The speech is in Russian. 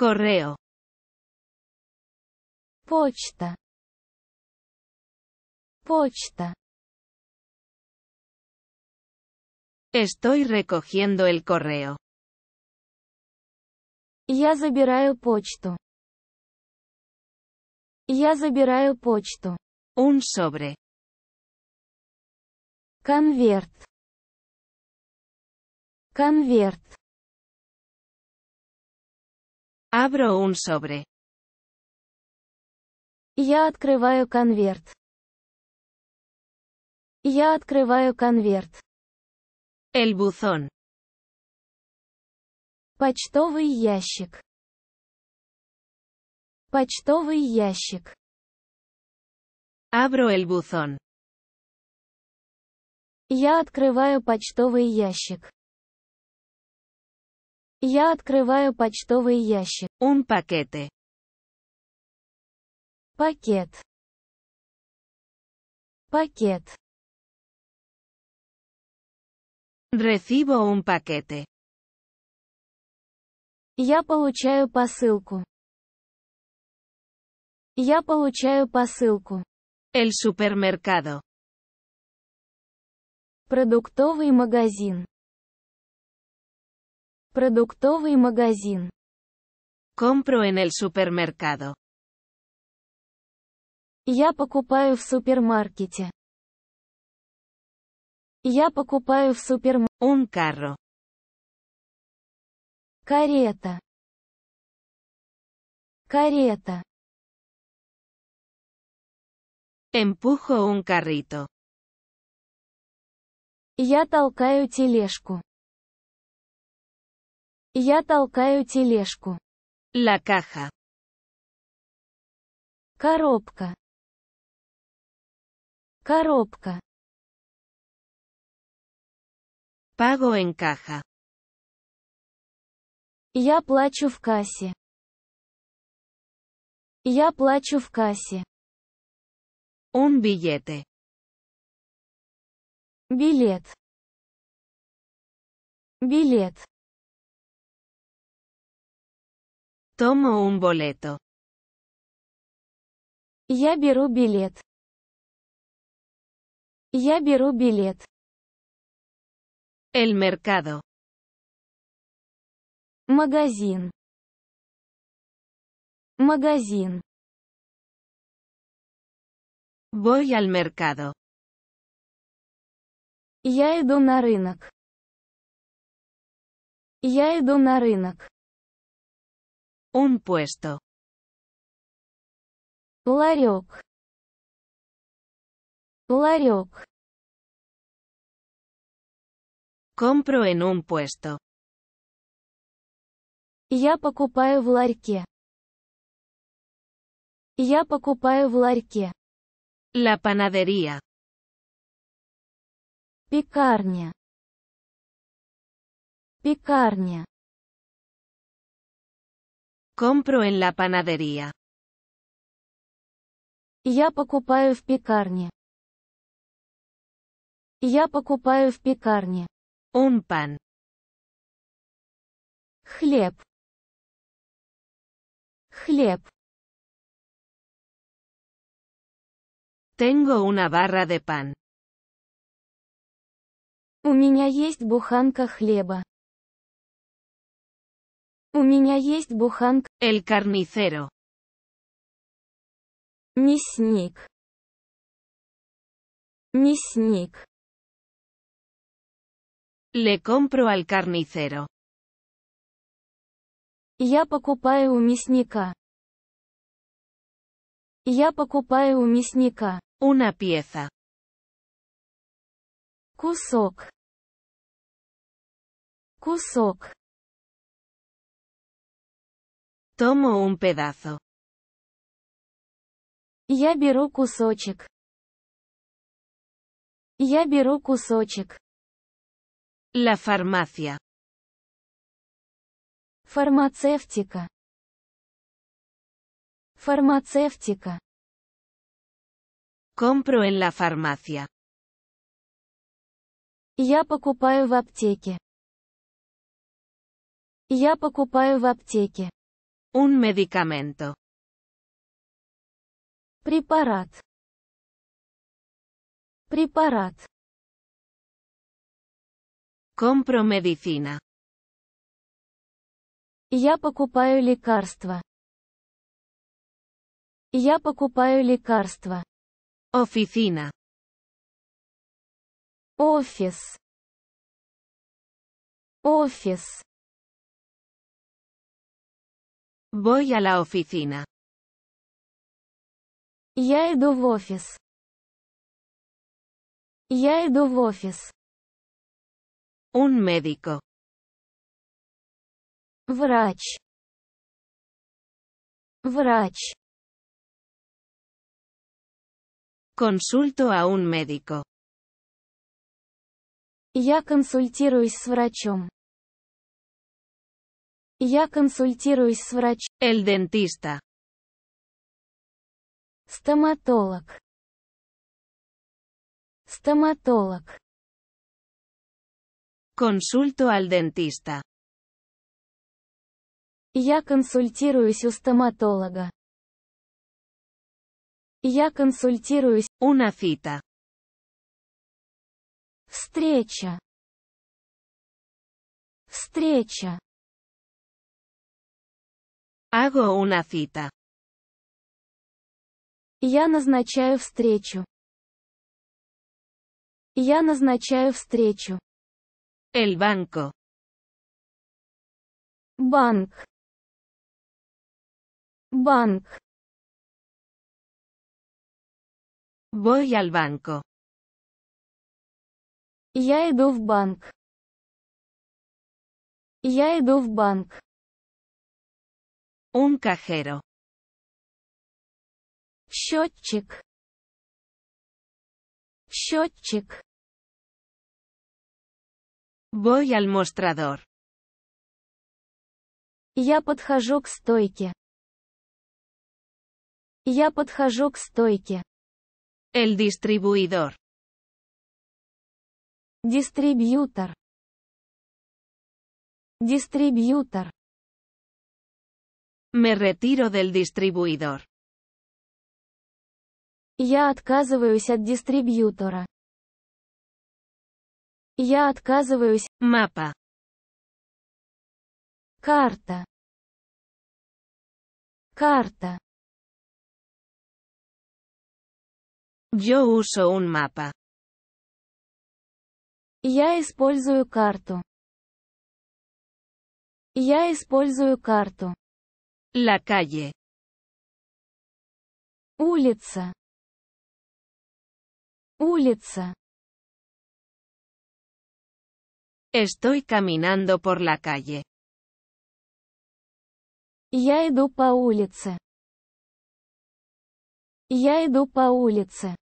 Correo. Почта. Почта. Estoy recogiendo el correo. Я забираю почту. Я забираю почту. Un sobre. Конверт. Конверт. Abro un sobre. Я открываю конверт. Я открываю конверт. El buzón. Почтовый ящик. Почтовый ящик. Abro el buzón. Я открываю почтовый ящик. Я открываю почтовый ящик. Un paquete. Пакет. Пакет. Recibo un paquete. Я получаю посылку. Я получаю посылку. El supermercado. Продуктовый магазин. Продуктовый магазин. Compro en el supermercado. Я покупаю в супермаркете. Я покупаю в супермаркете. Un carro. Карета. Карета. Empujo un carrito. Я толкаю тележку. Я толкаю тележку. La caja. Коробка. Коробка. Pago en caja. Я плачу в кассе. Я плачу в кассе. Un billete. Билет. Билет. Tomo un boleto. Я беру билет. Я беру билет. Эль mercado. Магазин. Магазин. Voy al mercado. Я иду на рынок. Я иду на рынок. Un puesto. Ларек. Ларек. Compro en un puesto. Я покупаю в ларьке. Я покупаю в ларьке. La panadería. Пекарня. Пекарня. Compro en la panadería. Я покупаю в пекарне. Я покупаю в пекарне. Un pan. Хлеб. Хлеб. Tengo una barra de pan. У меня есть буханка хлеба. У меня есть буханг. Эль carnicero. Мясник. Мясник. Le compro al carnicero. Я покупаю у мясника. Я покупаю у мясника. Una pieza. Кусок. Кусок. Tomo un pedazo. Я беру кусочек. Я беру кусочек. La farmacia. Фармацевтика. Фармацевтика. Compro en la farmacia. Я покупаю в аптеке. Я покупаю в аптеке. Un medicamento. Препарат. Препарат. Compro medicina. Я покупаю лекарства. Я покупаю лекарства. Официна. Офис. Офис. Voy a la oficina. Ya йду в офіс. Я Un médico. Врач. Врач. Consulto a un médico. Я консультируюсь с врачом. Я консультируюсь с врачом. El dentista. Стоматолог. Стоматолог. Консульто al dentista. Я консультируюсь у стоматолога. Я консультируюсь. у cita. Встреча. Встреча. Hago una cita. Я назначаю встречу. Я назначаю встречу. El banco. Банк. Банк. Voy al banco. Я иду в банк. Я иду в банк. Un cajero. Счетчик. Счетчик. Voy al mostrador. Я подхожу к стойке. Я подхожу к стойке. El distribuidor. Дистрибьютор. Дистрибьютор. Me retiro del distribuidor. Я отказываюсь от дистрибьютора. Я отказываюсь. Мапа. Карта. Карта. Yo uso un mapa. Я использую карту. Я использую карту. La calle. Улица. Улица. Estoy caminando por la calle. Я иду por улице. Я иду по улице.